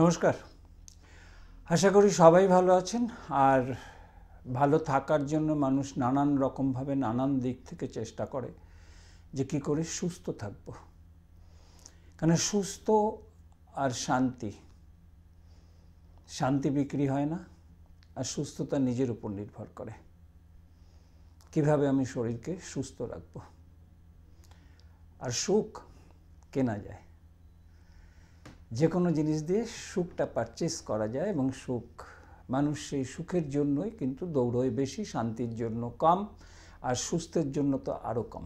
নমস্কার আশা করি সবাই ভালো আছেন আর ভালো থাকার জন্য মানুষ নানান রকমভাবে নানান দিক থেকে চেষ্টা করে যে কি করে সুস্থ থাকবো কেন সুস্থ আর শান্তি শান্তি বিক্রি হয় না আর সুস্থতা নিজের উপর নির্ভর করে কিভাবে আমি শরীরকে সুস্থ রাখবো আর সুখ কেনা যায় যে কোনো জিনিস দিয়ে সুখটা পারচেস করা যায় এবং সুখ মানুষ সেই সুখের জন্যই কিন্তু দৌড়োয় বেশি শান্তির জন্য কম আর সুস্থের জন্য তো আরও কম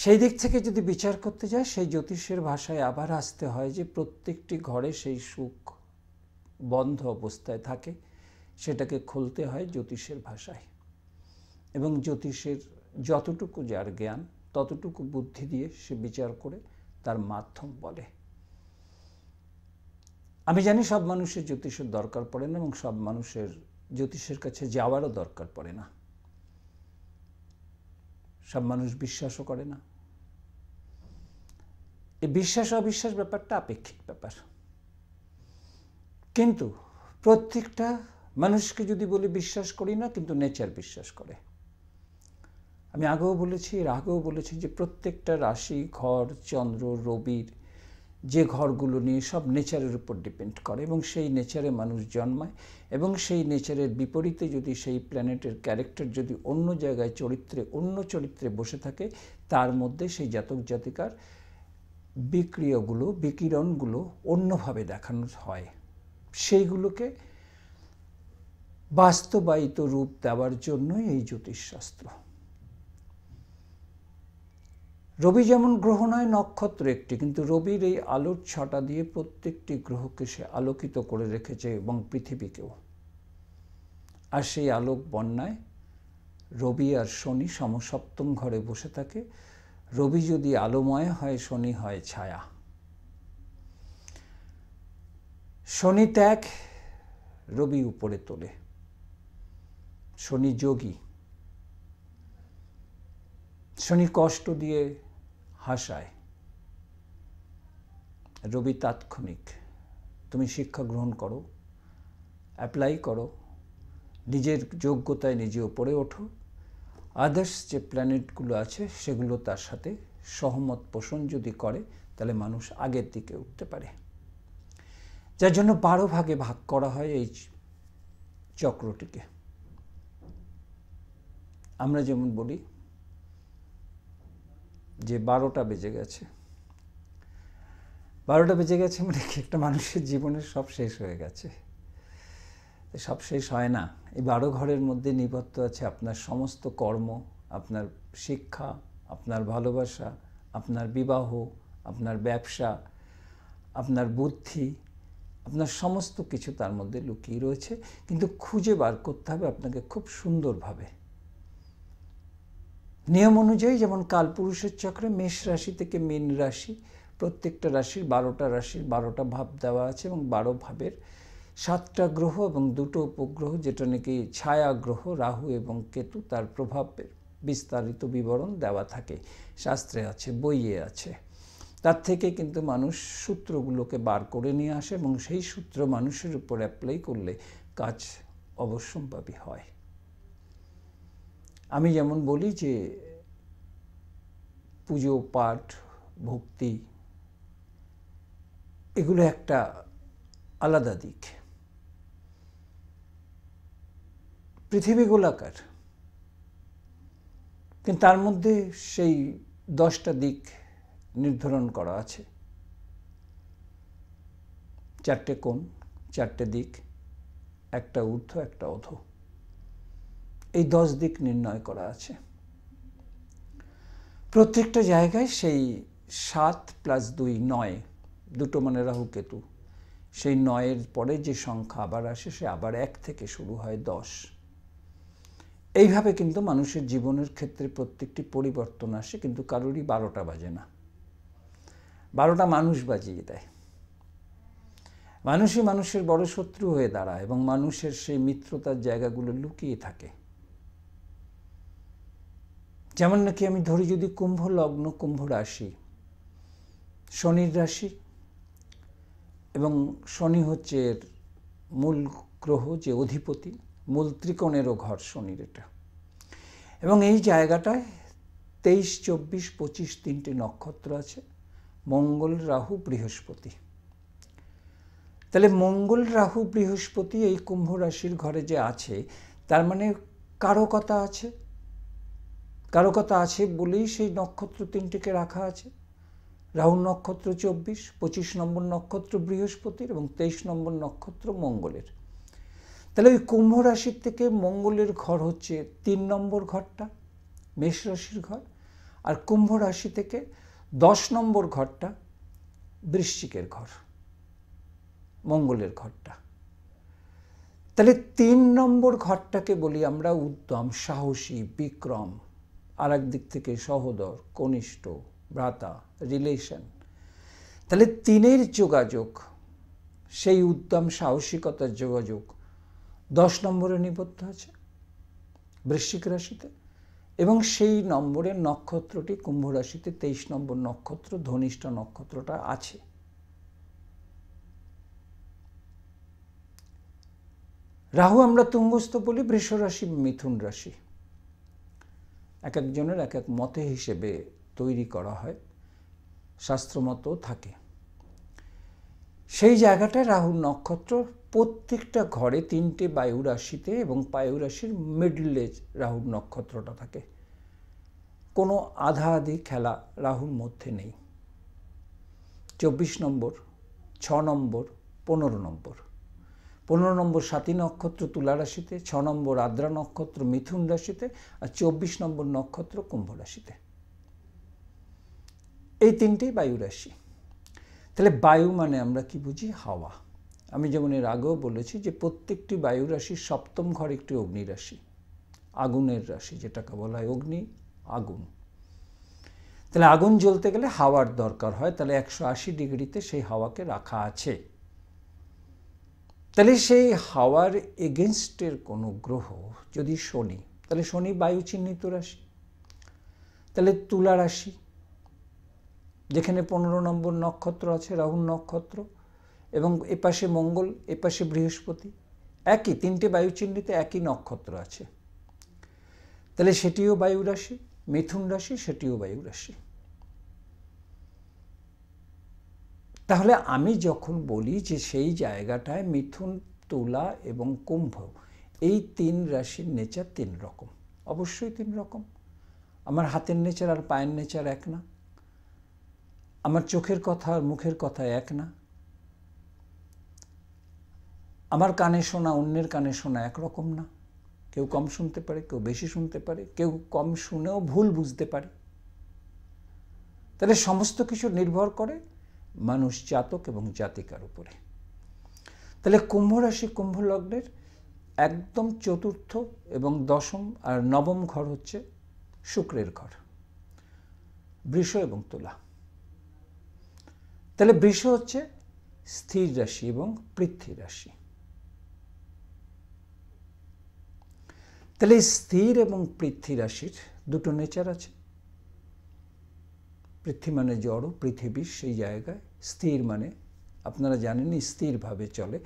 সেই দিক থেকে যদি বিচার করতে যায় সেই জ্যোতিষের ভাষায় আবার আসতে হয় যে প্রত্যেকটি ঘরে সেই সুখ বন্ধ অবস্থায় থাকে সেটাকে খুলতে হয় জ্যোতিষের ভাষায় এবং জ্যোতিষের যতটুকু যার জ্ঞান ততটুকু বুদ্ধি দিয়ে সে বিচার করে তার মাধ্যম বলে আমি জানি সব মানুষের জ্যোতিষের দরকার পড়ে না এবং সব মানুষের জ্যোতিষের কাছে যাওয়ারও দরকার পড়ে না সব মানুষ বিশ্বাসও করে না এই বিশ্বাস অবিশ্বাস ব্যাপারটা আপেক্ষিক ব্যাপার কিন্তু প্রত্যেকটা মানুষকে যদি বলি বিশ্বাস করি না কিন্তু নেচার বিশ্বাস করে আমি আগেও বলেছি এর আগেও বলেছি যে প্রত্যেকটা রাশি ঘর চন্দ্র রবির যে ঘরগুলো নিয়ে সব নেচারের উপর ডিপেন্ড করে এবং সেই নেচারে মানুষ জন্মায় এবং সেই নেচারের বিপরীতে যদি সেই প্ল্যানেটের ক্যারেক্টার যদি অন্য জায়গায় চরিত্রে অন্য চরিত্রে বসে থাকে তার মধ্যে সেই জাতক জাতিকার বিক্রিয়াগুলো বিকিরণগুলো অন্যভাবে দেখানো হয় সেইগুলোকে বাস্তবায়িত রূপ দেওয়ার জন্যই এই জ্যোতিষশাস্ত্র রবি যেমন গ্রহ নয় নক্ষত্র একটি কিন্তু রবির এই আলোর ছাটা দিয়ে প্রত্যেকটি গ্রহকে সে আলোকিত করে রেখেছে এবং পৃথিবীকেও আর সেই আলোক বন্যায় রবি আর শনি সমসপ্তম ঘরে বসে থাকে রবি যদি আলোময় হয় শনি হয় ছায়া শনি ত্যাগ রবি উপরে তোলে শনি যোগী শনি কষ্ট দিয়ে হাসায় রবি তাৎক্ষণিক তুমি শিক্ষা গ্রহণ করো অ্যাপ্লাই করো নিজের যোগ্যতায় নিজে ওপরে ওঠো আদার্স যে প্ল্যানেটগুলো আছে সেগুলো তার সাথে সহমত পোষণ যদি করে তাহলে মানুষ আগের দিকে উঠতে পারে যার জন্য বারো ভাগে ভাগ করা হয় এই চক্রটিকে আমরা যেমন বলি যে বারোটা বেজে গেছে বারোটা বেজে গেছে মানে কি একটা মানুষের জীবনের সব শেষ হয়ে গেছে সব শেষ হয় না এই বারো ঘরের মধ্যে নিবদ্ধ আছে আপনার সমস্ত কর্ম আপনার শিক্ষা আপনার ভালোবাসা আপনার বিবাহ আপনার ব্যবসা আপনার বুদ্ধি আপনার সমস্ত কিছু তার মধ্যে লুকিয়ে রয়েছে কিন্তু খুঁজে বার করতে হবে আপনাকে খুব সুন্দরভাবে নিয়ম অনুযায়ী যেমন কালপুরুষের চক্রে মেষ রাশি থেকে মীন রাশি প্রত্যেকটা রাশির বারোটা রাশির বারোটা ভাব দেওয়া আছে এবং বারো ভাবের সাতটা গ্রহ এবং দুটো উপগ্রহ যেটা নাকি ছায়া গ্রহ রাহু এবং কেতু তার প্রভাবের বিস্তারিত বিবরণ দেওয়া থাকে শাস্ত্রে আছে বইয়ে আছে তার থেকে কিন্তু মানুষ সূত্রগুলোকে বার করে নিয়ে আসে এবং সেই সূত্র মানুষের উপর অ্যাপ্লাই করলে কাজ অবশ্যম্ভাবী হয় আমি যেমন বলি যে পুজো পাঠ ভক্তি এগুলো একটা আলাদা দিক পৃথিবী গোলাকার কিন্তু তার মধ্যে সেই দশটা দিক নির্ধারণ করা আছে চারটে কোণ চারটে দিক একটা ঊর্ধ্ব একটা অধ এই দশ দিক নির্ণয় করা আছে প্রত্যেকটা জায়গায় সেই সাত প্লাস দুই নয় দুটো মানে রাহু কেতু সেই নয়ের পরে যে সংখ্যা আবার আসে সে আবার এক থেকে শুরু হয় দশ এইভাবে কিন্তু মানুষের জীবনের ক্ষেত্রে প্রত্যেকটি পরিবর্তন আসে কিন্তু কারোরই বারোটা বাজে না বারোটা মানুষ বাজিয়ে দেয় মানুষই মানুষের বড় শত্রু হয়ে দাঁড়ায় এবং মানুষের সেই মিত্রতার জায়গাগুলো লুকিয়ে থাকে যেমন নাকি আমি ধরি যদি কুম্ভ লগ্ন কুম্ভ রাশি শনির রাশি এবং শনি হচ্ছে এর মূল গ্রহ যে অধিপতি মূল ত্রিকোণেরও ঘর শনির এটা এবং এই জায়গাটায় তেইশ চব্বিশ পঁচিশ তিনটে নক্ষত্র আছে মঙ্গল রাহু বৃহস্পতি তাহলে মঙ্গল রাহু বৃহস্পতি এই কুম্ভ রাশির ঘরে যে আছে তার মানে কারকতা আছে কারো কথা আছে বলেই সেই নক্ষত্র তিনটিকে রাখা আছে রাহু নক্ষত্র চব্বিশ পঁচিশ নম্বর নক্ষত্র বৃহস্পতির এবং তেইশ নম্বর নক্ষত্র মঙ্গলের তাহলে ওই কুম্ভ রাশির থেকে মঙ্গলের ঘর হচ্ছে তিন নম্বর ঘরটা মেষ রাশির ঘর আর কুম্ভ রাশি থেকে দশ নম্বর ঘরটা বৃশ্চিকের ঘর মঙ্গলের ঘরটা তাহলে তিন নম্বর ঘরটাকে বলি আমরা উদ্যম সাহসী বিক্রম আর দিক থেকে সহোদর কনিষ্ঠ ভ্রাতা রিলেশন তাহলে তিনের যোগাযোগ সেই উদ্যম সাহসিকতার যোগাযোগ দশ নম্বরে নিবদ্ধ আছে বৃশ্চিক রাশিতে এবং সেই নম্বরের নক্ষত্রটি কুম্ভ রাশিতে তেইশ নম্বর নক্ষত্র ধনিষ্ঠ নক্ষত্রটা আছে রাহু আমরা তুঙ্গস্থ বলি বৃষ রাশি মিথুন রাশি এক একজনের এক এক মতে হিসেবে তৈরি করা হয় শাস্ত্রমত থাকে সেই জায়গাটায় রাহুল নক্ষত্র প্রত্যেকটা ঘরে তিনটে বায়ু রাশিতে এবং বায়ু রাশির মিডল এজ রাহুল নক্ষত্রটা থাকে কোনো আধা আধি খেলা রাহুর মধ্যে নেই চব্বিশ নম্বর ছ নম্বর পনেরো নম্বর পনেরো নম্বর সাতী নক্ষত্র তুলা রাশিতে ছ নম্বর আদ্রা নক্ষত্র মিথুন রাশিতে আর চব্বিশ নম্বর নক্ষত্র কুম্ভ রাশিতে এই তিনটেই বায়ু রাশি তাহলে বায়ু মানে আমরা কি বুঝি হাওয়া আমি যেমন এর আগেও বলেছি যে প্রত্যেকটি বায়ু রাশি সপ্তম ঘর একটি অগ্নি রাশি আগুনের রাশি যেটাকে বলা হয় অগ্নি আগুন তাহলে আগুন জ্বলতে গেলে হাওয়ার দরকার হয় তাহলে একশো আশি ডিগ্রিতে সেই হাওয়াকে রাখা আছে তাহলে সেই হাওয়ার এগেনস্টের কোনো গ্রহ যদি শনি তাহলে শনি বায়ু চিহ্নিত রাশি তাহলে তুলা রাশি যেখানে পনেরো নম্বর নক্ষত্র আছে রাহুল নক্ষত্র এবং এপাশে মঙ্গল এপাশে বৃহস্পতি একই তিনটে বায়ু চিহ্নিতে একই নক্ষত্র আছে তাহলে সেটিও বায়ু রাশি মিথুন রাশি সেটিও বায়ু রাশি তাহলে আমি যখন বলি যে সেই জায়গাটায় মিথুন তুলা এবং কুম্ভ এই তিন রাশির নেচার তিন রকম অবশ্যই তিন রকম আমার হাতের নেচার আর পায়ের নেচার এক না আমার চোখের কথা আর মুখের কথা এক না আমার কানে শোনা অন্যের কানে শোনা একরকম না কেউ কম শুনতে পারে কেউ বেশি শুনতে পারে কেউ কম শুনেও ভুল বুঝতে পারে তাহলে সমস্ত কিছু নির্ভর করে মানুষ জাতক এবং জাতিকার উপরে তাহলে কুম্ভ রাশি কুম্ভ লগ্নের একদম চতুর্থ এবং দশম আর নবম ঘর হচ্ছে শুক্রের ঘর বৃষ এবং তুলা তাহলে বৃষ হচ্ছে স্থির রাশি এবং পৃথ্বী রাশি তাহলে স্থির এবং পৃথ্বী রাশির দুটো নেচার আছে পৃথিবী মানে জড় পৃথিবী সেই জায়গায় স্থির মানে আপনারা জানেন স্থিরভাবে চলে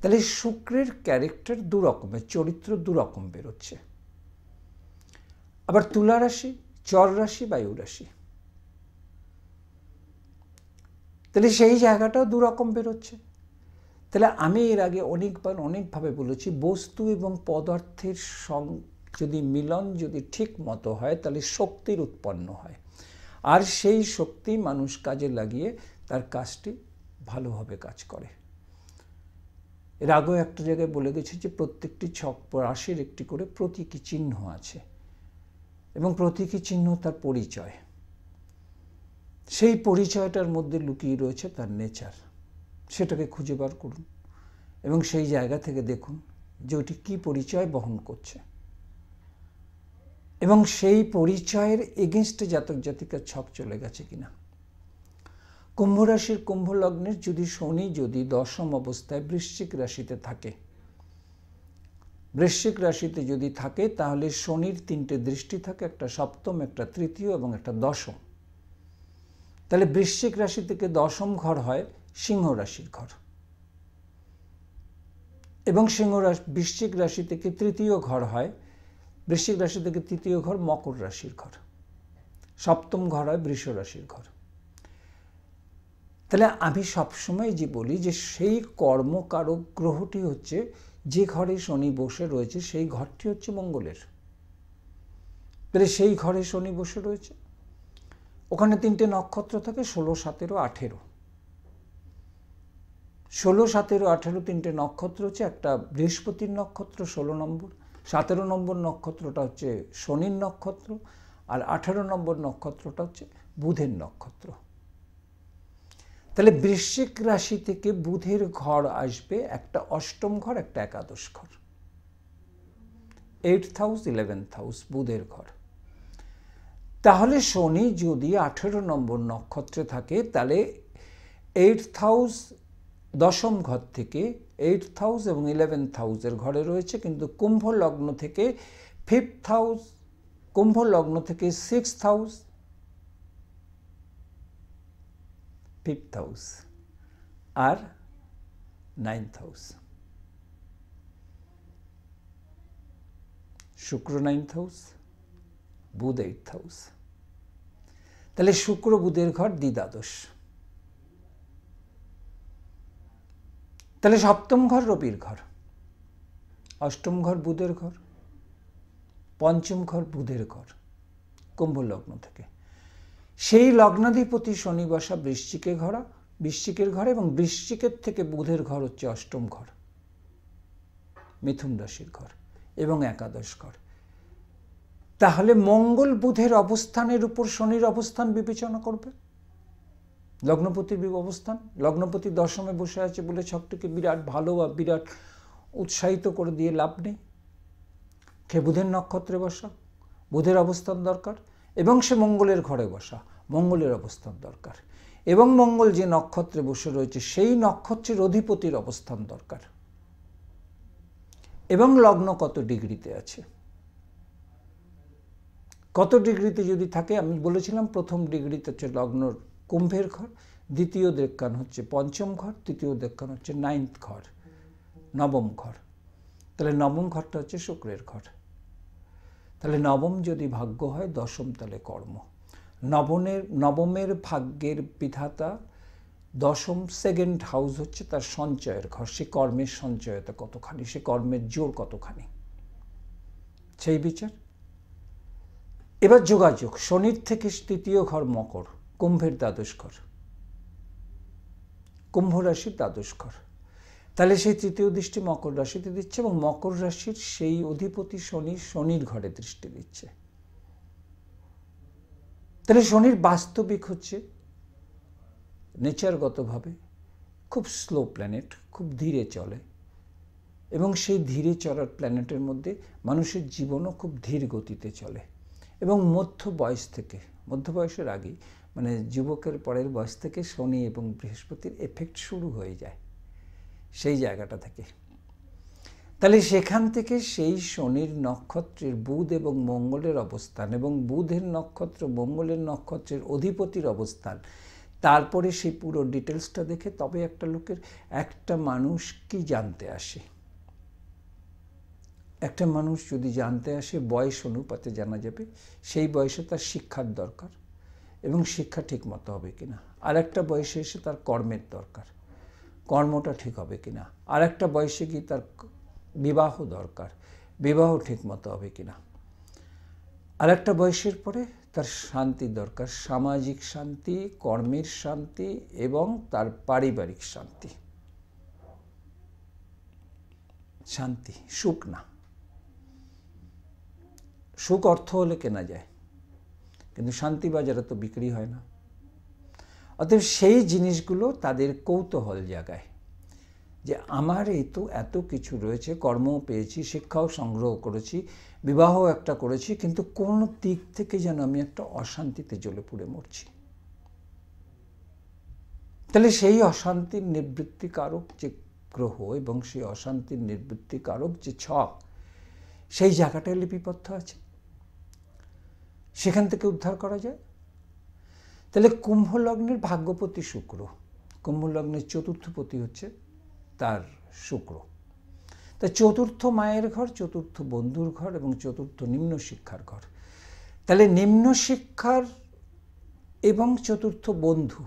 তাহলে শুক্রের ক্যারেক্টার দুরকমের চরিত্র দুরকম বেরোচ্ছে আবার তুলা রাশি চর রাশি বায়ু রাশি তাহলে সেই জায়গাটাও দুরকম বেরোচ্ছে তাহলে আমি এর আগে অনেকবার অনেকভাবে বলেছি বস্তু এবং পদার্থের সং যদি মিলন যদি ঠিক মতো হয় তাহলে শক্তির উৎপন্ন হয় আর সেই শক্তি মানুষ কাজে লাগিয়ে তার কাজটি ভালোভাবে কাজ করে এর আগেও একটা জায়গায় বলে গেছে যে প্রত্যেকটি ছক রাশির একটি করে প্রতীকী চিহ্ন আছে এবং প্রতীকী চিহ্ন তার পরিচয় সেই পরিচয়টার মধ্যে লুকিয়ে রয়েছে তার নেচার সেটাকে খুঁজে বার করুন এবং সেই জায়গা থেকে দেখুন যে ওটি কী পরিচয় বহন করছে এবং সেই পরিচয়ের এগেনস্টে জাতক জাতিকার ছক চলে গেছে কিনা কুম্ভ রাশির কুম্ভ লগ্নের যদি শনি যদি দশম অবস্থায় বৃশ্চিক রাশিতে থাকে বৃশ্চিক রাশিতে যদি থাকে তাহলে শনির তিনটে দৃষ্টি থাকে একটা সপ্তম একটা তৃতীয় এবং একটা দশম তাহলে বৃশ্চিক রাশি থেকে দশম ঘর হয় সিংহ রাশির ঘর এবং সিংহ রাশি বৃশ্চিক রাশি থেকে তৃতীয় ঘর হয় বৃশ্চিক রাশি থেকে তৃতীয় ঘর মকর রাশির ঘর সপ্তম ঘর হয় বৃষ রাশির ঘর তাহলে আমি সবসময় যে বলি যে সেই কর্মকারক গ্রহটি হচ্ছে যে ঘরে শনি বসে রয়েছে সেই ঘরটি হচ্ছে মঙ্গলের তাহলে সেই ঘরে শনি বসে রয়েছে ওখানে তিনটে নক্ষত্র থাকে ষোলো সতেরো আঠেরো ষোলো সতেরো আঠেরো তিনটে নক্ষত্র হচ্ছে একটা বৃহস্পতির নক্ষত্র ষোলো নম্বর সতেরো নম্বর নক্ষত্রটা হচ্ছে শনির নক্ষত্র আর আঠারো নম্বর নক্ষত্রটা হচ্ছে বুধের নক্ষত্র তাহলে বৃশ্চিক রাশি থেকে বুধের ঘর আসবে একটা অষ্টম ঘর একটা একাদশ ঘর এইট হাউস ইলেভেন্থ হাউস বুধের ঘর তাহলে শনি যদি আঠেরো নম্বর নক্ষত্রে থাকে তাহলে এইট হাউস দশম ঘর থেকে এইট হাউস এবং ইলেভেন্থ হাউসের ঘরে রয়েছে কিন্তু কুম্ভ লগ্ন থেকে ফিফথ হাউস কুম্ভ লগ্ন থেকে সিক্স হাউস ফিফথ হাউস আর নাইন্থ হাউস শুক্র নাইন্থ হাউস বুধ এইট হাউস তাহলে শুক্র বুধের ঘর দ্বিদ্বাদশ তাহলে সপ্তম ঘর রবির ঘর অষ্টম ঘর বুধের ঘর পঞ্চম ঘর বুধের ঘর কুম্ভ লগ্ন থেকে সেই লগ্নাধিপতি শনি বসা বৃশ্চিকে ঘরা বৃশ্চিকের ঘর এবং বৃশ্চিকের থেকে বুধের ঘর হচ্ছে অষ্টম ঘর মিথুন রাশির ঘর এবং একাদশ ঘর তাহলে মঙ্গল বুধের অবস্থানের উপর শনির অবস্থান বিবেচনা করবে লগ্নপতির অবস্থান লগ্নপতি দশমে বসে আছে বলে ছকটিকে বিরাট ভালো বা বিরাট উৎসাহিত করে দিয়ে লাভ নেই সে বুধের নক্ষত্রে বসা বুধের অবস্থান দরকার এবং সে মঙ্গলের ঘরে বসা মঙ্গলের অবস্থান দরকার এবং মঙ্গল যে নক্ষত্রে বসে রয়েছে সেই নক্ষত্রের অধিপতির অবস্থান দরকার এবং লগ্ন কত ডিগ্রিতে আছে কত ডিগ্রিতে যদি থাকে আমি বলেছিলাম প্রথম ডিগ্রিতে হচ্ছে লগ্নর কুম্ভের ঘর দ্বিতীয় দেবকান হচ্ছে পঞ্চম ঘর তৃতীয় দেবকান হচ্ছে নাইন্থ ঘর নবম ঘর তাহলে নবম ঘরটা হচ্ছে শুক্রের ঘর তাহলে নবম যদি ভাগ্য হয় দশম তাহলে কর্ম নবমের নবমের ভাগ্যের বিধাতা দশম সেকেন্ড হাউস হচ্ছে তার সঞ্চয়ের ঘর সে কর্মের সঞ্চয়তা কতখানি সে কর্মের জোর কতখানি সেই বিচার এবার যোগাযোগ শনির থেকে তৃতীয় ঘর মকর কুম্ভের দ্বাদশ দ্বাদশকর কুম্ভ রাশির দ্বাদশ দ্বাদশকর তাহলে সেই তৃতীয় দৃষ্টি মকর রাশিতে দিচ্ছে এবং মকর রাশির সেই অধিপতি শনি শনির ঘরে দৃষ্টি দিচ্ছে তাহলে শনির বাস্তবিক হচ্ছে নেচারগতভাবে খুব স্লো প্ল্যানেট খুব ধীরে চলে এবং সেই ধীরে চলার প্ল্যানেটের মধ্যে মানুষের জীবনও খুব ধীর গতিতে চলে এবং মধ্য বয়স থেকে মধ্য বয়সের আগে মানে যুবকের পরের বয়স থেকে শনি এবং বৃহস্পতির এফেক্ট শুরু হয়ে যায় সেই জায়গাটা থেকে তাহলে সেখান থেকে সেই শনির নক্ষত্রের বুধ এবং মঙ্গলের অবস্থান এবং বুধের নক্ষত্র মঙ্গলের নক্ষত্রের অধিপতির অবস্থান তারপরে সেই পুরো ডিটেলসটা দেখে তবে একটা লোকের একটা মানুষ কি জানতে আসে একটা মানুষ যদি জানতে আসে বয়স অনুপাতে জানা যাবে সেই বয়সে তার শিক্ষার দরকার এবং শিক্ষা ঠিক মতো হবে কিনা আর একটা বয়সে এসে তার কর্মের দরকার কর্মটা ঠিক হবে কিনা আর একটা বয়সে গিয়ে তার বিবাহ দরকার বিবাহ ঠিক মতো হবে কিনা আর একটা বয়সের পরে তার শান্তি দরকার সামাজিক শান্তি কর্মের শান্তি এবং তার পারিবারিক শান্তি শান্তি সুখ না সুখ অর্থ হলে কেনা যায় কিন্তু শান্তি বাজারে তো বিক্রি হয় না অতএব সেই জিনিসগুলো তাদের কৌতূহল জাগায় যে আমার এই তো এত কিছু রয়েছে কর্ম পেয়েছি শিক্ষাও সংগ্রহ করেছি বিবাহ একটা করেছি কিন্তু কোন দিক থেকে যেন আমি একটা অশান্তিতে জ্বলে পুড়ে মরছি তাহলে সেই অশান্তির নিবৃত্তিকারক যে গ্রহ এবং সেই অশান্তির নিবৃত্তিকারক যে ছক সেই জায়গাটায় লিপিবদ্ধ আছে সেখান থেকে উদ্ধার করা যায় তাহলে কুম্ভ লগ্নের ভাগ্যপতি শুক্র কুম্ভ লগ্নের চতুর্থপতি হচ্ছে তার শুক্র তা চতুর্থ মায়ের ঘর চতুর্থ বন্ধুর ঘর এবং চতুর্থ নিম্ন শিক্ষার ঘর তাহলে নিম্ন শিক্ষার এবং চতুর্থ বন্ধু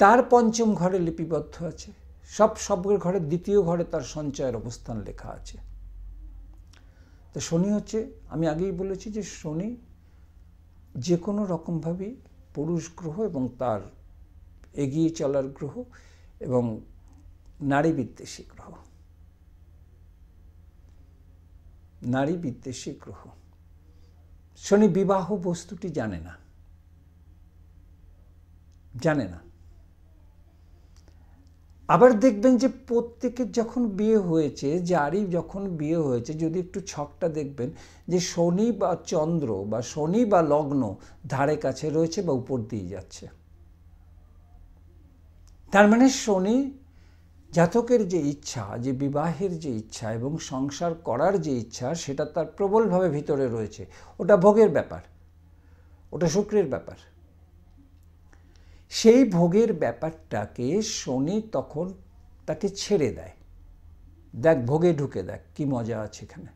তার পঞ্চম ঘরে লিপিবদ্ধ আছে সব সবের ঘরে দ্বিতীয় ঘরে তার সঞ্চয়ের অবস্থান লেখা আছে তো শনি হচ্ছে আমি আগেই বলেছি যে শনি যে কোনো রকমভাবেই পুরুষ গ্রহ এবং তার এগিয়ে চলার গ্রহ এবং নারী বিদ্বেষী গ্রহ নারী বিদ্বেষী গ্রহ শনি বিবাহ বস্তুটি জানে না জানে না আবার দেখবেন যে প্রত্যেকের যখন বিয়ে হয়েছে যারই যখন বিয়ে হয়েছে যদি একটু ছকটা দেখবেন যে শনি বা চন্দ্র বা শনি বা লগ্ন ধারে কাছে রয়েছে বা উপর দিয়ে যাচ্ছে তার মানে শনি জাতকের যে ইচ্ছা যে বিবাহের যে ইচ্ছা এবং সংসার করার যে ইচ্ছা সেটা তার প্রবলভাবে ভিতরে রয়েছে ওটা ভোগের ব্যাপার ওটা শুক্রের ব্যাপার সেই ভোগের ব্যাপারটাকে শনি তখন তাকে ছেড়ে দেয় দেখ ভোগে ঢুকে দেখ কি মজা আছে এখানে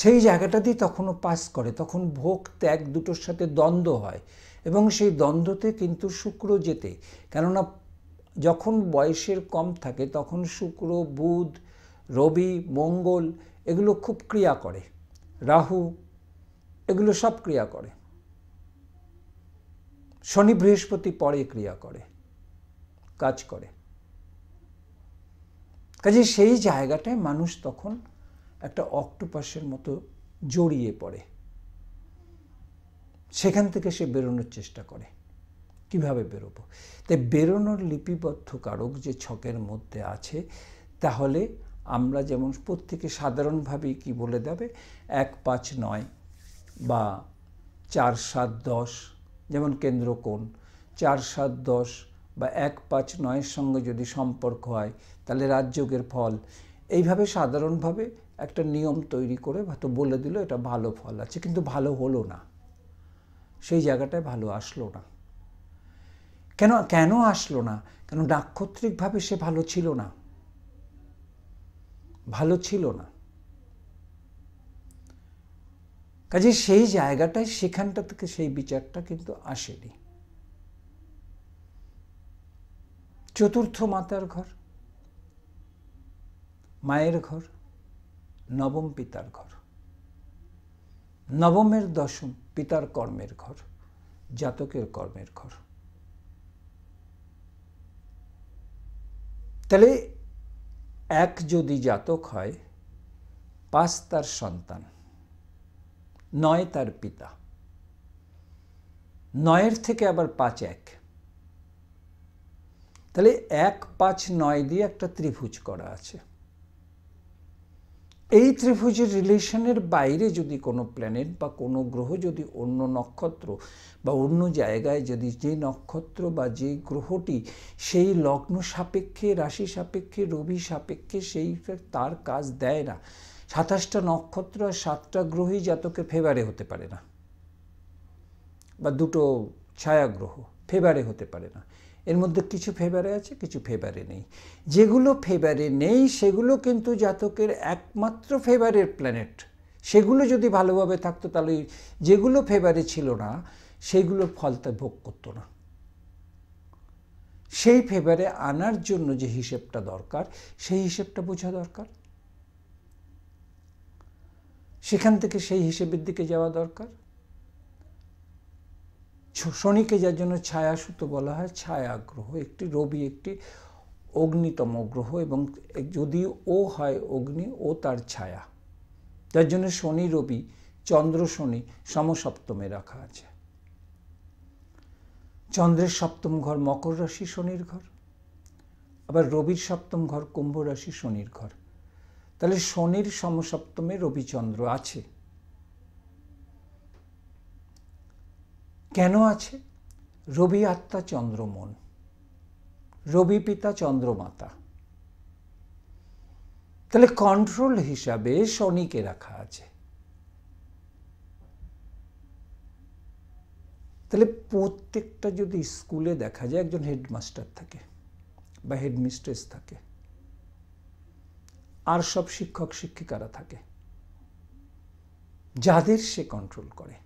সেই জায়গাটা দিয়ে তখনও পাস করে তখন ভোগ ত্যাগ দুটোর সাথে দ্বন্দ্ব হয় এবং সেই দ্বন্দ্বতে কিন্তু শুক্র যেতে কেননা যখন বয়সের কম থাকে তখন শুক্র বুধ রবি মঙ্গল এগুলো খুব ক্রিয়া করে রাহু এগুলো সব ক্রিয়া করে শনি বৃহস্পতি পরে ক্রিয়া করে কাজ করে কাজে সেই জায়গাটায় মানুষ তখন একটা অক্টোপাসের মতো জড়িয়ে পড়ে সেখান থেকে সে বেরোনোর চেষ্টা করে কিভাবে বেরোবো তাই বেরোনোর লিপিবদ্ধ কারক যে ছকের মধ্যে আছে তাহলে আমরা যেমন প্রত্যেকে সাধারণভাবেই কি বলে দেবে এক পাঁচ নয় বা চার সাত দশ যেমন কেন্দ্র কোণ চার সাত দশ বা এক পাঁচ নয়ের সঙ্গে যদি সম্পর্ক হয় তাহলে রাজযোগের ফল এইভাবে সাধারণভাবে একটা নিয়ম তৈরি করে হয়তো বলে দিল এটা ভালো ফল আছে কিন্তু ভালো হলো না সেই জায়গাটায় ভালো আসলো না কেন কেন আসলো না কেন নাক্ষত্রিকভাবে সে ভালো ছিল না ভালো ছিল না কাজে সেই জায়গাটায় সেখানটা থেকে সেই বিচারটা কিন্তু আসেনি চতুর্থ মাতার ঘর মায়ের ঘর নবম পিতার ঘর নবমের দশম পিতার কর্মের ঘর জাতকের কর্মের ঘর তাহলে এক যদি জাতক হয় পাঁচ তার সন্তান নয় তার পিতা নয়ের থেকে আবার পাঁচ এক তাহলে এক পাঁচ নয় দিয়ে একটা ত্রিভুজ করা আছে এই ত্রিভুজের রিলেশনের বাইরে যদি কোনো প্ল্যানেট বা কোনো গ্রহ যদি অন্য নক্ষত্র বা অন্য জায়গায় যদি যে নক্ষত্র বা যে গ্রহটি সেই লগ্ন সাপেক্ষে রাশি সাপেক্ষে রবি সাপেক্ষে সেই তার কাজ দেয় না সাতাশটা নক্ষত্র আর সাতটা গ্রহই জাতকের ফেভারে হতে পারে না বা দুটো ছায়াগ্রহ ফেভারে হতে পারে না এর মধ্যে কিছু ফেভারে আছে কিছু ফেভারে নেই যেগুলো ফেভারে নেই সেগুলো কিন্তু জাতকের একমাত্র ফেভারের প্ল্যানেট সেগুলো যদি ভালোভাবে থাকতো তাহলে যেগুলো ফেভারে ছিল না সেগুলোর ফলতে ভোগ করতো না সেই ফেভারে আনার জন্য যে হিসেবটা দরকার সেই হিসেবটা বোঝা দরকার সেখান থেকে সেই হিসেবের দিকে যাওয়া দরকার শনিকে যার জন্য ছায়া সুতো বলা হয় ছায়া গ্রহ একটি রবি একটি অগ্নিতম গ্রহ এবং যদি ও হয় অগ্নি ও তার ছায়া যার জন্য শনি রবি চন্দ্র শনি সমসপ্তমে রাখা আছে চন্দ্রের সপ্তম ঘর মকর রাশি শনির ঘর আবার রবির সপ্তম ঘর কুম্ভ রাশি শনির ঘর তাহলে শনির সমসপ্তমে রবিচন্দ্র আছে কেন আছে রবি আত্মা চন্দ্রমন রবি পিতা চন্দ্রমাতা তাহলে কন্ট্রোল হিসাবে শনিকে রাখা আছে তাহলে প্রত্যেকটা যদি স্কুলে দেখা যায় একজন হেডমাস্টার থাকে বা হেডমিস্ট্রেস থাকে আর সব শিক্ষক শিক্ষিকারা থাকে যাদের সে কন্ট্রোল করে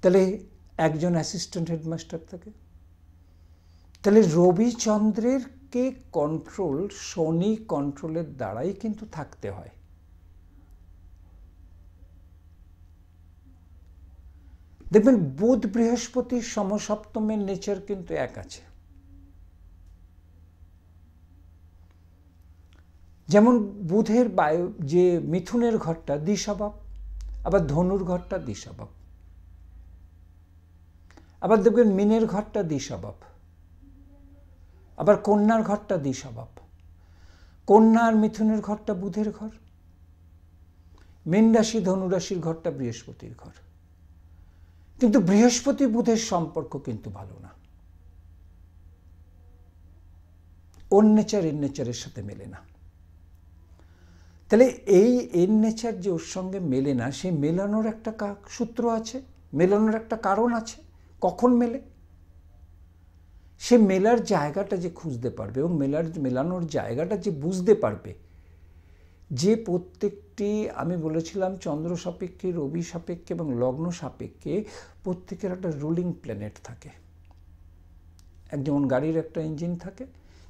তাহলে একজন অ্যাসিস্ট্যান্ট হেডমাস্টার থাকে তাহলে রবিচন্দ্রের কে কন্ট্রোল শনি কন্ট্রোলের দ্বারাই কিন্তু থাকতে হয় দেখবেন বুধ বৃহস্পতির সমসপ্তমের নেচার কিন্তু এক আছে যেমন বুধের বায়ু যে মিথুনের ঘরটা দ্বিস্বভাব আবার ধনুর ঘরটা দ্বিস্বভাব আবার দেখবেন মিনের ঘরটা দ্বিস্বভাব আবার কন্যার ঘরটা দ্বিস্বভাব কন্যা আর মিথুনের ঘরটা বুধের ঘর মীন রাশি ধনুরাশির ঘরটা বৃহস্পতির ঘর কিন্তু বৃহস্পতি বুধের সম্পর্ক কিন্তু ভালো না ওর নেচার এর নেচারের সাথে মেলে না তাহলে এই এন নেচার যে ওর সঙ্গে মেলে না সে মেলানোর একটা সূত্র আছে মেলানোর একটা কারণ আছে কখন মেলে সে মেলার জায়গাটা যে খুঁজতে পারবে এবং মেলার মেলানোর জায়গাটা যে বুঝতে পারবে যে প্রত্যেকটি আমি বলেছিলাম চন্দ্র সাপেক্ষে রবি সাপেক্ষে এবং লগ্ন সাপেক্ষে প্রত্যেকের একটা রুলিং প্ল্যানেট থাকে এক যেমন গাড়ির একটা ইঞ্জিন থাকে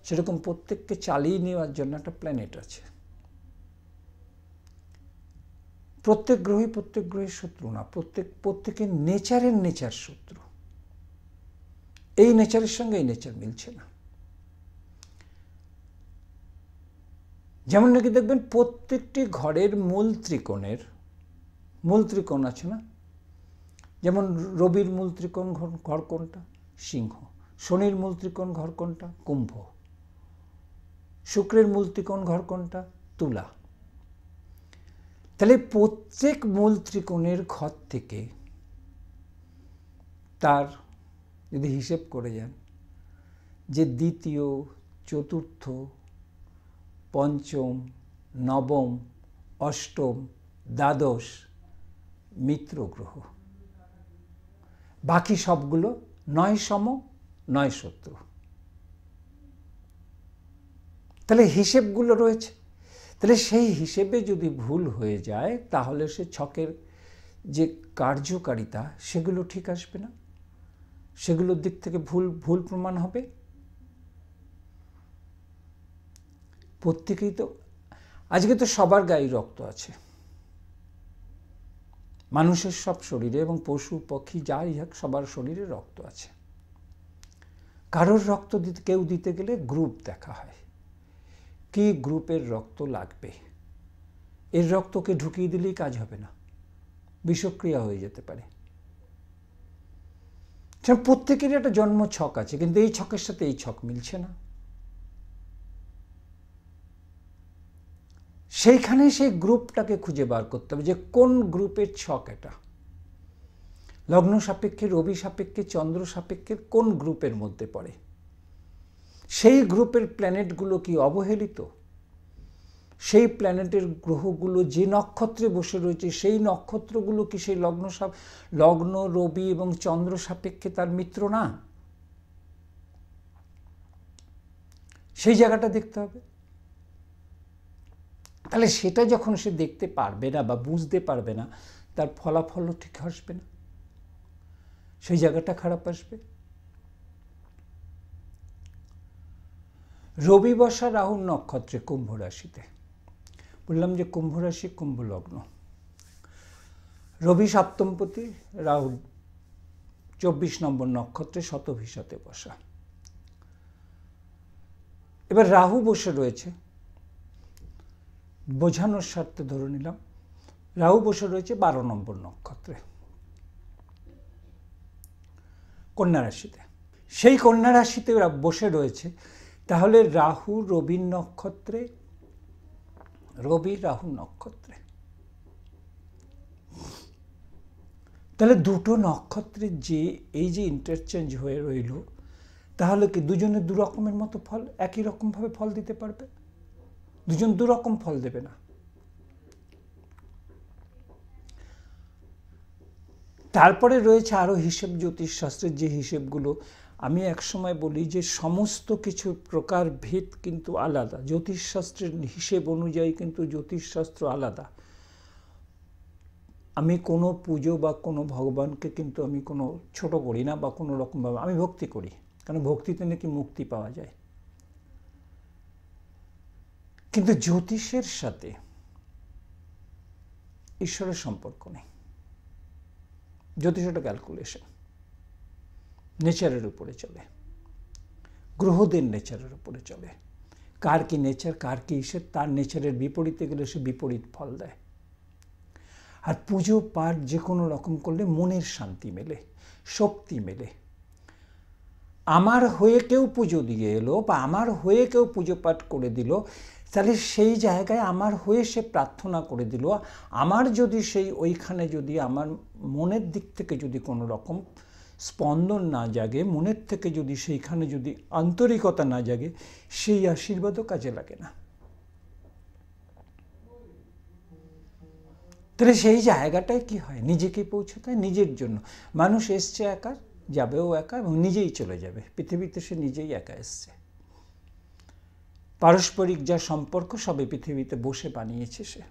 সেরকম প্রত্যেককে চালিয়ে নেওয়ার জন্য একটা প্ল্যানেট আছে প্রত্যেক গ্রহই প্রত্যেক গ্রহের শত্রু না প্রত্যেক প্রত্যেকের নেচারের নেচার শত্রু এই নেচারের সঙ্গে এই নেচার মিলছে না যেমন নাকি দেখবেন প্রত্যেকটি ঘরের মূল ত্রিকোণের মূল ত্রিকোণ আছে না যেমন রবির মূল ত্রিকোণ ঘর কোনটা সিংহ শনির মূল ত্রিকোণ ঘর কোনটা কুম্ভ শুক্রের মূল ত্রিকোণ ঘর কোনটা তুলা তাহলে প্রত্যেক মূল ত্রিকোণের ঘর থেকে তার যদি হিসেব করে যান যে দ্বিতীয় চতুর্থ পঞ্চম নবম অষ্টম দ্বাদশ মিত্র গ্রহ বাকি সবগুলো নয় সম নয় শত্রু তাহলে হিসেবগুলো রয়েছে তাহলে সেই হিসেবে যদি ভুল হয়ে যায় তাহলে সে ছকের যে কার্যকারিতা সেগুলো ঠিক আসবে না সেগুলোর দিক থেকে ভুল ভুল প্রমাণ হবে প্রত্যেকেই তো আজকে তো সবার গায়ে রক্ত আছে মানুষের সব শরীরে এবং পশু পক্ষী যাই হোক সবার শরীরে রক্ত আছে কারোর রক্ত দিতে কেউ দিতে গেলে গ্রুপ দেখা হয় কি গ্রুপের রক্ত লাগবে এর রক্তকে ঢুকিয়ে দিলেই কাজ হবে না বিষক্রিয়া হয়ে যেতে পারে আচ্ছা, প্রত্যেকেরই একটা জন্ম ছক আছে কিন্তু এই ছকের সাথে এই ছক মিলছে না সেইখানে সেই গ্রুপটাকে খুঁজে বার করতে হবে যে কোন গ্রুপের ছক এটা লগ্ন সাপেক্ষে রবি সাপেক্ষে চন্দ্র সাপেক্ষের কোন গ্রুপের মধ্যে পড়ে সেই গ্রুপের প্ল্যানেটগুলো কি অবহেলিত সেই প্ল্যানেটের গ্রহগুলো যে নক্ষত্রে বসে রয়েছে সেই নক্ষত্রগুলো কি সেই লগ্ন লগ্ন রবি এবং চন্দ্র সাপেক্ষে তার মিত্র না সেই জায়গাটা দেখতে হবে তাহলে সেটা যখন সে দেখতে পারবে না বা বুঝতে পারবে না তার ফলাফলও ঠিক আসবে না সেই জায়গাটা খারাপ আসবে রবি বসা রাহুর নক্ষত্রে কুম্ভ রাশিতে বললাম যে কুম্ভ রাশি কুম্ভ লগ্ন রবি সপ্তমপতি রাহু চব্বিশ নম্বর নক্ষত্রে শতভিশতে বসা এবার রাহু বসে রয়েছে বোঝানোর স্বার্থে ধরে নিলাম রাহু বসে রয়েছে বারো নম্বর নক্ষত্রে কন্যা রাশিতে সেই কন্যা রাশিতে বসে রয়েছে তাহলে রাহু রবি নক্ষত্রে রবি রাহু নক্ষত্রে তাহলে দুটো নক্ষত্রের যে এই যে ইন্টারচেঞ্জ হয়ে রইল তাহলে কি দুজনে দু রকমের মতো ফল একই রকমভাবে ফল দিতে পারবে দুজন দু রকম ফল দেবে না তারপরে রয়েছে আরও হিসেব জ্যোতিষশাস্ত্রের যে হিসেবগুলো আমি একসময় বলি যে সমস্ত কিছু প্রকার ভেদ কিন্তু আলাদা জ্যোতিষশাস্ত্রের হিসেব অনুযায়ী কিন্তু জ্যোতিষশাস্ত্র আলাদা আমি কোনো পুজো বা কোনো ভগবানকে কিন্তু আমি কোনো ছোট করি না বা কোনো রকমভাবে আমি ভক্তি করি কারণ ভক্তিতে নাকি মুক্তি পাওয়া যায় কিন্তু জ্যোতিষের সাথে ঈশ্বরের সম্পর্ক নেই জ্যোতিষ একটা ক্যালকুলেশন নেচারের উপরে চলে গ্রহদের নেচারের উপরে চলে কার কি নেচার কার কি ঈশ্বর তার নেচারের বিপরীতে গেলে সে বিপরীত ফল দেয় আর পুজো পাঠ যে কোনো রকম করলে মনের শান্তি মেলে শক্তি মেলে আমার হয়ে কেউ পুজো দিয়ে এলো বা আমার হয়ে কেউ পুজো পাঠ করে দিল তাহলে সেই জায়গায় আমার হয়ে সে প্রার্থনা করে দিল আমার যদি সেই ওইখানে যদি আমার মনের দিক থেকে যদি কোনো রকম স্পন্দন না জাগে মনের থেকে যদি সেইখানে যদি আন্তরিকতা না জাগে সেই আশীর্বাদও কাজে লাগে না তাহলে সেই জায়গাটায় কি হয় নিজেকে পৌঁছে দেয় নিজের জন্য মানুষ এসছে একা যাবেও একা এবং নিজেই চলে যাবে পৃথিবীতে সে নিজেই একা এসছে পারস্পরিক যা সম্পর্ক সবে পৃথিবীতে বসে বানিয়েছে সে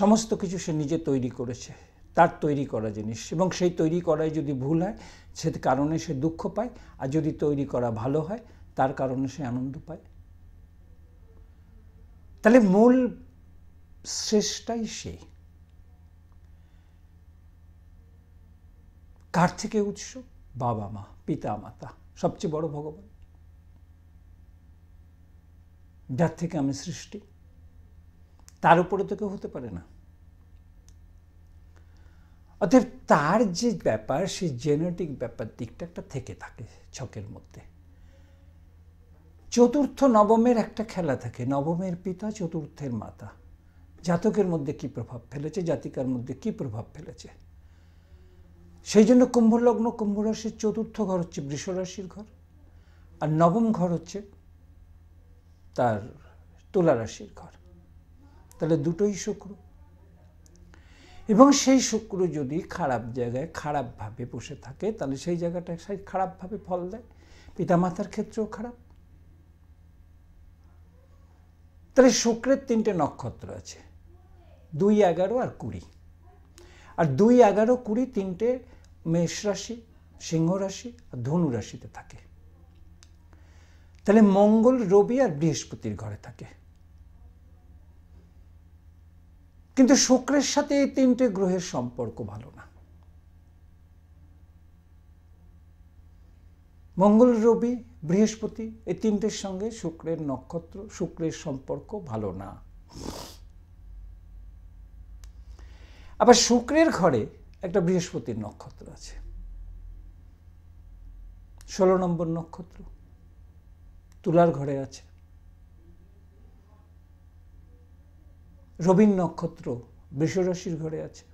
সমস্ত কিছু সে নিজে তৈরি করেছে তার তৈরি করা জিনিস এবং সেই তৈরি করায় যদি ভুল হয় সে কারণে সে দুঃখ পায় আর যদি তৈরি করা ভালো হয় তার কারণে সে আনন্দ পায় তাহলে মূল শ্রেষ্টাই সে কার থেকে উৎস বাবা মা পিতা মাতা সবচেয়ে বড় ভগবান যার থেকে আমি সৃষ্টি তার উপরে তো কেউ হতে পারে না অতএব তার যে ব্যাপার সেই জেনেটিক ব্যাপার দিকটা একটা থেকে থাকে ছকের মধ্যে চতুর্থ নবমের একটা খেলা থাকে নবমের পিতা চতুর্থের মাতা জাতকের মধ্যে কি প্রভাব ফেলেছে জাতিকার মধ্যে কি প্রভাব ফেলেছে সেই জন্য কুম্ভলগ্ন কুম্ভরাশির চতুর্থ ঘর হচ্ছে বৃষরাশির ঘর আর নবম ঘর হচ্ছে তার তুলারাশির ঘর তাহলে দুটোই শুক্র এবং সেই শুক্র যদি খারাপ জায়গায় খারাপভাবে বসে থাকে তাহলে সেই জায়গাটা সেই খারাপভাবে ফল দেয় পিতামাতার ক্ষেত্রেও খারাপ তাহলে শুক্রের তিনটে নক্ষত্র আছে দুই এগারো আর কুড়ি আর দুই এগারো কুড়ি তিনটে মেষ রাশি সিংহ রাশি আর ধনু রাশিতে থাকে তাহলে মঙ্গল রবি আর বৃহস্পতির ঘরে থাকে কিন্তু শুক্রের সাথে এই তিনটে গ্রহের সম্পর্ক ভালো না মঙ্গল রবি বৃহস্পতি এই তিনটের সঙ্গে শুক্রের নক্ষত্র শুক্রের সম্পর্ক ভালো না আবার শুক্রের ঘরে একটা বৃহস্পতির নক্ষত্র আছে ষোলো নম্বর নক্ষত্র তুলার ঘরে আছে রবীন নক্ষত্র বৃষরাশির ঘরে আছে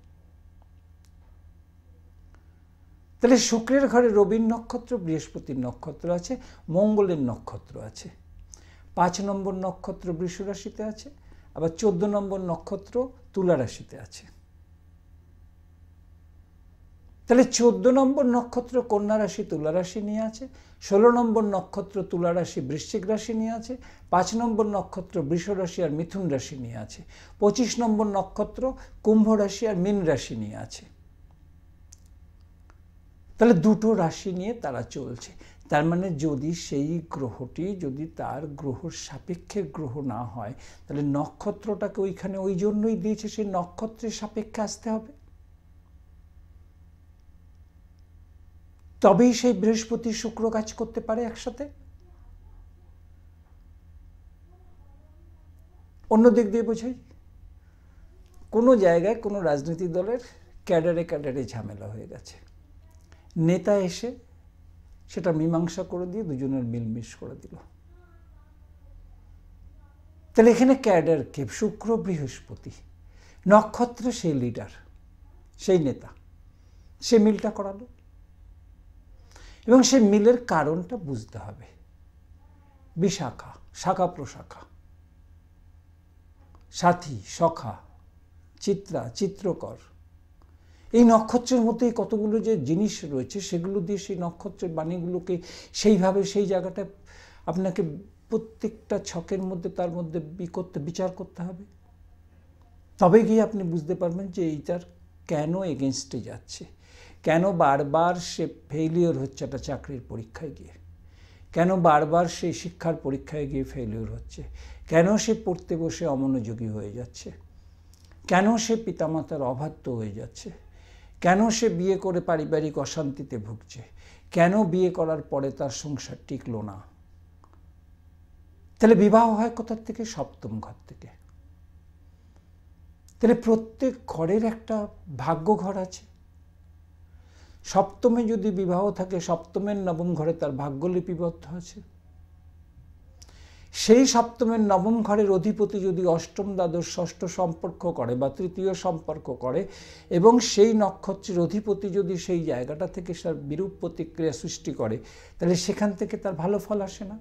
তাহলে শুক্রের ঘরে রবীন নক্ষত্র বৃহস্পতির নক্ষত্র আছে মঙ্গলের নক্ষত্র আছে পাঁচ নম্বর নক্ষত্র বৃষরাশিতে আছে আবার চোদ্দ নম্বর নক্ষত্র তুলা রাশিতে আছে তাহলে চোদ্দ নম্বর নক্ষত্র কন্যা রাশি তুলা রাশি নিয়ে আছে ষোলো নম্বর নক্ষত্র তুলা রাশি বৃশ্চিক রাশি নিয়ে আছে পাঁচ নম্বর নক্ষত্র বৃষ রাশি আর মিথুন রাশি নিয়ে আছে পঁচিশ নম্বর নক্ষত্র কুম্ভ রাশি আর মীন রাশি নিয়ে আছে তাহলে দুটো রাশি নিয়ে তারা চলছে তার মানে যদি সেই গ্রহটি যদি তার গ্রহর সাপেক্ষে গ্রহ না হয় তাহলে নক্ষত্রটাকে ওইখানে ওই জন্যই দিয়েছে সেই নক্ষত্রের সাপেক্ষে আসতে হবে তবেই সেই বৃহস্পতি শুক্র কাজ করতে পারে একসাথে অন্য দিক দিয়ে বোঝাই কোনো জায়গায় কোনো রাজনৈতিক দলের ক্যাডারে ক্যাডারে ঝামেলা হয়ে গেছে নেতা এসে সেটা মীমাংসা করে দিয়ে দুজনের মিলমিশ করে দিল তাহলে এখানে ক্যাডার কে শুক্র বৃহস্পতি নক্ষত্র সেই লিডার সেই নেতা সে মিলটা করালো এবং সে মিলের কারণটা বুঝতে হবে বিশাখা শাখা প্রশাখা সাথী সখা চিত্রা চিত্রকর এই নক্ষত্রের মধ্যে কতগুলো যে জিনিস রয়েছে সেগুলো দিয়ে সেই নক্ষত্রের বাণীগুলোকে সেইভাবে সেই জায়গাটা আপনাকে প্রত্যেকটা ছকের মধ্যে তার মধ্যে করতে বিচার করতে হবে তবে গিয়ে আপনি বুঝতে পারবেন যে এইটার কেন এগেনস্টে যাচ্ছে কেন বারবার সে ফেলিওর হচ্ছে একটা চাকরির পরীক্ষায় গিয়ে কেন বারবার সে শিক্ষার পরীক্ষায় গিয়ে ফেলিওর হচ্ছে কেন সে পড়তে বসে অমনোযোগী হয়ে যাচ্ছে কেন সে পিতামাতার অবাধ্য হয়ে যাচ্ছে কেন সে বিয়ে করে পারিবারিক অশান্তিতে ভুগছে কেন বিয়ে করার পরে তার সংসার টিকল না তাহলে বিবাহ হয় কোথার থেকে সপ্তম ঘর থেকে তাহলে প্রত্যেক ঘরের একটা ভাগ্য ঘর আছে সপ্তমে যদি বিবাহ থাকে সপ্তমের নবম ঘরে তার ভাগ্য লিপিবদ্ধ আছে সেই সপ্তমের নবম ঘরের অধিপতি যদি অষ্টম দ্বাদশ ষষ্ঠ সম্পর্ক করে বা তৃতীয় সম্পর্ক করে এবং সেই নক্ষত্রের অধিপতি যদি সেই জায়গাটা থেকে তার বিরূপ প্রতিক্রিয়া সৃষ্টি করে তাহলে সেখান থেকে তার ভালো ফল আসে না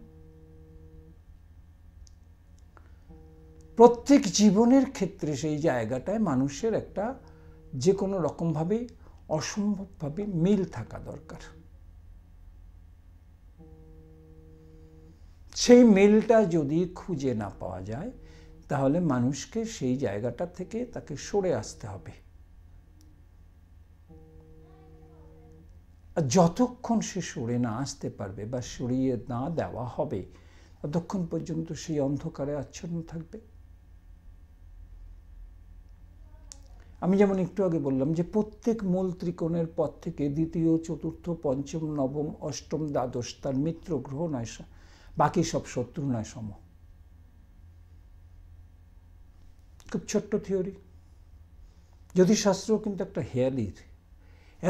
প্রত্যেক জীবনের ক্ষেত্রে সেই জায়গাটায় মানুষের একটা যে কোনো রকমভাবেই অসম্ভবভাবে মিল থাকা দরকার সেই মিলটা যদি খুঁজে না পাওয়া যায় তাহলে মানুষকে সেই জায়গাটা থেকে তাকে সরে আসতে হবে যতক্ষণ সে সরে না আসতে পারবে বা সরিয়ে না দেওয়া হবে ততক্ষণ পর্যন্ত সেই অন্ধকারে আচ্ছন্ন থাকবে আমি যেমন একটু আগে বললাম যে প্রত্যেক মূল ত্রিকোণের পথ থেকে দ্বিতীয় চতুর্থ পঞ্চম নবম অষ্টম দ্বাদশ তার মিত্র গ্রহ নয় বাকি সব শত্রু নয় সম খুব ছোট্ট থিওরি জ্যোতিষশাস্ত্র কিন্তু একটা হেয়ালির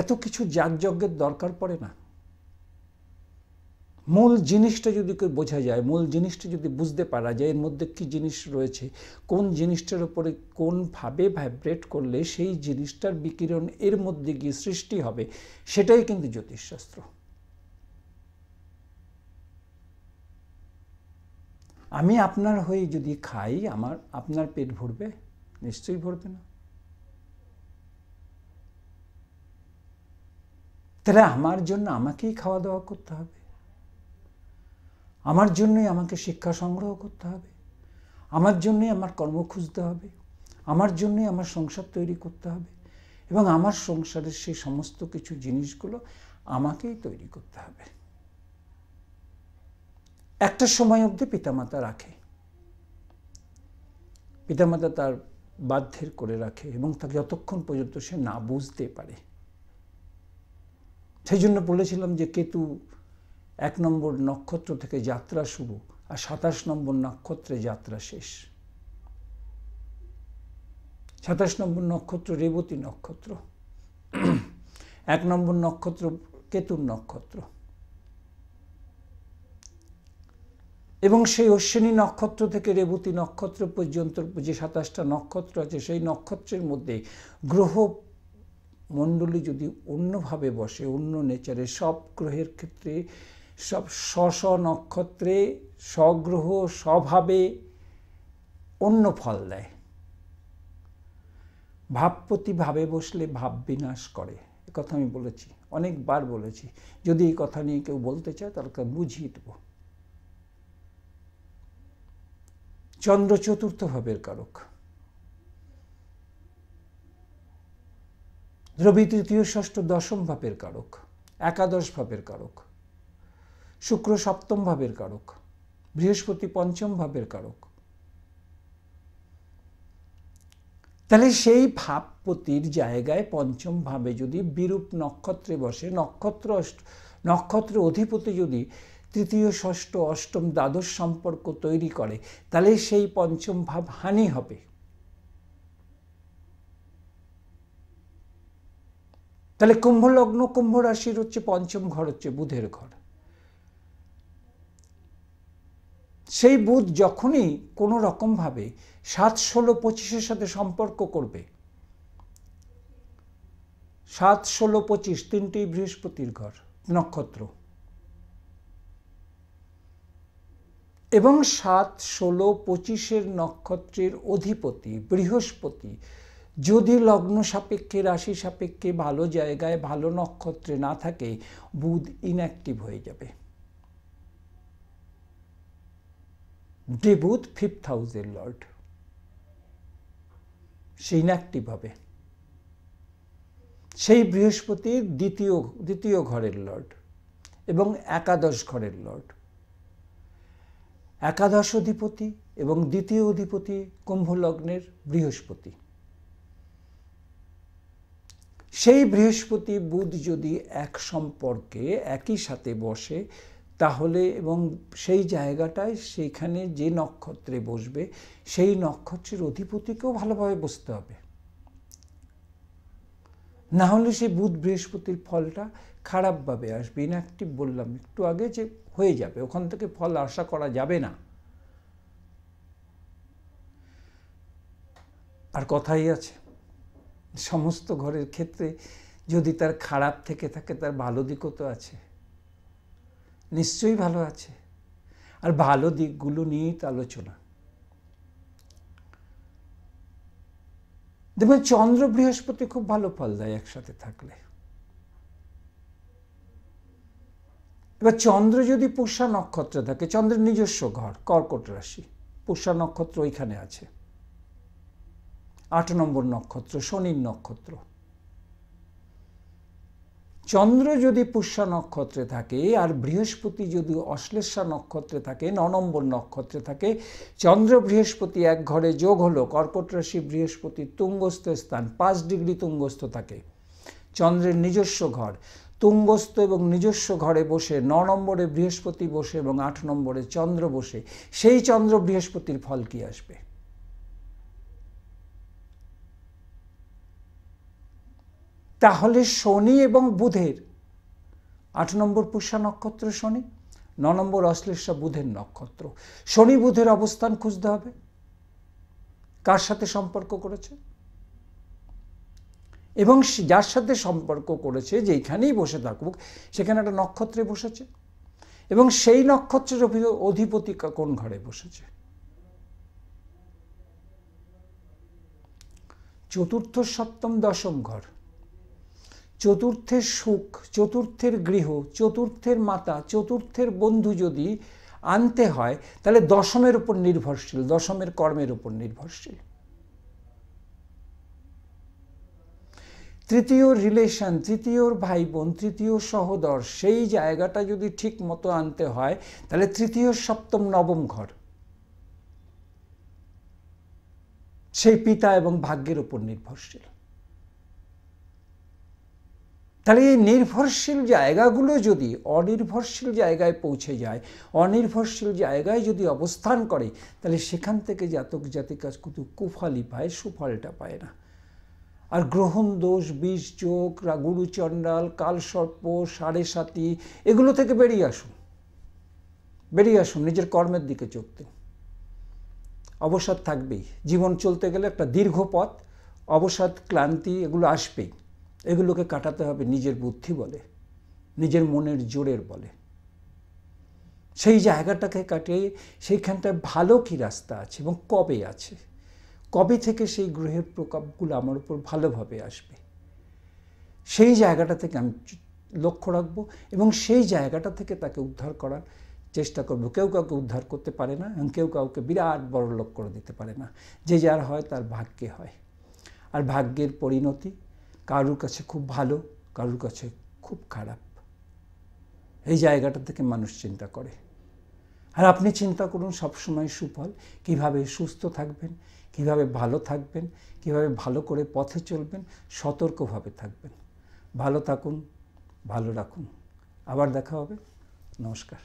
এত কিছু যাগযজ্ঞের দরকার পড়ে না মূল জিনিসটা যদি কেউ বোঝা যায় মূল জিনিসটা যদি বুঝতে পারা যায় এর মধ্যে কি জিনিস রয়েছে কোন জিনিসটার উপরে কোনভাবে ভাইব্রেট করলে সেই জিনিসটার বিকিরণ এর মধ্যে গিয়ে সৃষ্টি হবে সেটাই কিন্তু জ্যোতিষশাস্ত্র আমি আপনার হয়ে যদি খাই আমার আপনার পেট ভরবে নিশ্চয়ই ভরবে না তাহলে আমার জন্য আমাকেই খাওয়া দাওয়া করতে হবে আমার জন্যই আমাকে শিক্ষা সংগ্রহ করতে হবে আমার জন্যই আমার কর্ম খুঁজতে হবে আমার জন্যই আমার সংসার তৈরি করতে হবে এবং আমার সংসারের সেই সমস্ত কিছু জিনিসগুলো আমাকেই তৈরি করতে হবে একটা সময় অবধি পিতামাতা রাখে পিতামাতা তার বাধ্যের করে রাখে এবং তাকে যতক্ষণ পর্যন্ত সে না বুঝতে পারে সেই জন্য বলেছিলাম যে কেতু এক নম্বর নক্ষত্র থেকে যাত্রা শুরু আর সাতাশ নম্বর নক্ষত্রে যাত্রা শেষ সাতাশ নম্বর নক্ষত্র রেবতী নক্ষত্র এক নম্বর নক্ষত্র কেতুর নক্ষত্র এবং সেই অশ্বিনী নক্ষত্র থেকে রেবতী নক্ষত্র পর্যন্ত যে সাতাশটা নক্ষত্র আছে সেই নক্ষত্রের মধ্যে গ্রহ মণ্ডলী যদি অন্যভাবে বসে অন্য নেচারে সব গ্রহের ক্ষেত্রে সব স্ব নক্ষত্রে স্বগ্রহ স্বভাবে অন্য ফল দেয় ভাবপ্রতিভাবে বসলে ভাব বিনাশ করে কথা আমি বলেছি অনেকবার বলেছি যদি এই কথা নিয়ে কেউ বলতে চায় তাহলে বুঝিয়ে দেব চন্দ্র চতুর্থ ভাবের কারক রবি তৃতীয় ষষ্ঠ দশম ভাবের কারক একাদশ ভাবের কারক শুক্র সপ্তম ভাবের কারক বৃহস্পতি পঞ্চম ভাবের কারক তাহলে সেই ভাবপতির জায়গায় পঞ্চম ভাবে যদি বিরূপ নক্ষত্রে বসে নক্ষত্র নক্ষত্র অধিপতি যদি তৃতীয় ষষ্ঠ অষ্টম দ্বাদশ সম্পর্ক তৈরি করে তাহলে সেই পঞ্চম ভাব হানি হবে তাহলে কুম্ভ লগ্ন কুম্ভ রাশির হচ্ছে পঞ্চম ঘর হচ্ছে বুধের ঘর সেই বুধ যখনই কোনো রকমভাবে সাত ষোলো পঁচিশের সাথে সম্পর্ক করবে সাত ষোলো পঁচিশ তিনটি বৃহস্পতির ঘর নক্ষত্র এবং সাত ষোলো পঁচিশের নক্ষত্রের অধিপতি বৃহস্পতি যদি লগ্ন সাপেক্ষে রাশি সাপেক্ষে ভালো জায়গায় ভালো নক্ষত্রে না থাকে বুধ ইনঅ্যাক্টিভ হয়ে যাবে ডেবুথ ফিফথ হাউসের লর্ড সেই ইনঅ্যাক্টিভ হবে সেই বৃহস্পতির দ্বিতীয় দ্বিতীয় ঘরের লর্ড এবং একাদশ ঘরের লর্ড একাদশ অধিপতি এবং দ্বিতীয় অধিপতি কুম্ভলগ্নের বৃহস্পতি সেই বৃহস্পতি বুধ যদি এক সম্পর্কে একই সাথে বসে তাহলে এবং সেই জায়গাটায় সেইখানে যে নক্ষত্রে বসবে সেই নক্ষত্রের অধিপতিকেও ভালোভাবে বসতে হবে না হলে সেই বুধ বৃহস্পতির ফলটা খারাপভাবে আসবে ইনঅ্যাক্টিভ বললাম একটু আগে যে হয়ে যাবে ওখান থেকে ফল আশা করা যাবে না আর কথাই আছে সমস্ত ঘরের ক্ষেত্রে যদি তার খারাপ থেকে থাকে তার ভালো দিকও তো আছে নিশ্চয়ই ভালো আছে আর ভালো দিকগুলো নিয়েই তো আলোচনা দেখবেন চন্দ্র বৃহস্পতি খুব ভালো ফল দেয় একসাথে থাকলে এবার চন্দ্র যদি পুষা নক্ষত্র থাকে চন্দ্রের নিজস্ব ঘর কর্কট রাশি পুষা নক্ষত্র ওইখানে আছে আট নম্বর নক্ষত্র শনির নক্ষত্র চন্দ্র যদি পুষ্যা নক্ষত্রে থাকে আর বৃহস্পতি যদি অশ্লেষা নক্ষত্রে থাকে ন নম্বর নক্ষত্রে থাকে চন্দ্র বৃহস্পতি এক ঘরে যোগ হলো কর্কট রাশি বৃহস্পতির তুঙ্গস্থ স্থান পাঁচ ডিগ্রি তুঙ্গস্থ থাকে চন্দ্রের নিজস্ব ঘর তুঙ্গস্থ এবং নিজস্ব ঘরে বসে ন নম্বরে বৃহস্পতি বসে এবং আট নম্বরে চন্দ্র বসে সেই চন্দ্র বৃহস্পতির ফল কি আসবে তাহলে শনি এবং বুধের আট নম্বর পুষ্যা নক্ষত্র শনি ন নম্বর অশ্লেষা বুধের নক্ষত্র শনি বুধের অবস্থান খুঁজতে হবে কার সাথে সম্পর্ক করেছে এবং যার সাথে সম্পর্ক করেছে যেখানেই বসে থাকুক সেখানে একটা নক্ষত্রে বসেছে এবং সেই নক্ষত্রের অধিপতি কোন ঘরে বসেছে চতুর্থ সপ্তম দশম ঘর চতুর্থের সুখ চতুর্থের গৃহ চতুর্থের মাতা চতুর্থের বন্ধু যদি আনতে হয় তাহলে দশমের উপর নির্ভরশীল দশমের কর্মের উপর নির্ভরশীল তৃতীয় রিলেশন তৃতীয়র ভাই বোন তৃতীয় সহদর সেই জায়গাটা যদি ঠিক মতো আনতে হয় তাহলে তৃতীয় সপ্তম নবম ঘর সেই পিতা এবং ভাগ্যের উপর নির্ভরশীল তাহলে এই নির্ভরশীল জায়গাগুলো যদি অনির্ভরশীল জায়গায় পৌঁছে যায় অনির্ভরশীল জায়গায় যদি অবস্থান করে তাহলে সেখান থেকে জাতক জাতিকা কিন্তু কুফালি পায় সুফলটা পায় না আর গ্রহণ দোষ বিষ চোখ গুরুচণ্ডাল কালসর্প সাড়ে সাতি এগুলো থেকে বেরিয়ে আসুন বেরিয়ে আসুন নিজের কর্মের দিকে চোখ দিন অবসাদ থাকবেই জীবন চলতে গেলে একটা দীর্ঘ পথ অবসাদ ক্লান্তি এগুলো আসবেই এগুলোকে কাটাতে হবে নিজের বুদ্ধি বলে নিজের মনের জোরের বলে সেই জায়গাটাকে কাটিয়ে সেইখানটায় ভালো কি রাস্তা আছে এবং কবে আছে কবে থেকে সেই গ্রহের প্রকোপগুলো আমার উপর ভালোভাবে আসবে সেই জায়গাটা থেকে আমি লক্ষ্য রাখব এবং সেই জায়গাটা থেকে তাকে উদ্ধার করার চেষ্টা করব কেউ কাউকে উদ্ধার করতে পারে না এবং কেউ কাউকে বিরাট বড় লক্ষ্য করে দিতে পারে না যে যার হয় তার ভাগ্যে হয় আর ভাগ্যের পরিণতি কারুর কাছে খুব ভালো কারুর কাছে খুব খারাপ এই জায়গাটা থেকে মানুষ চিন্তা করে আর আপনি চিন্তা করুন সবসময় সুফল কিভাবে সুস্থ থাকবেন কিভাবে ভালো থাকবেন কিভাবে ভালো করে পথে চলবেন সতর্কভাবে থাকবেন ভালো থাকুন ভালো রাখুন আবার দেখা হবে নমস্কার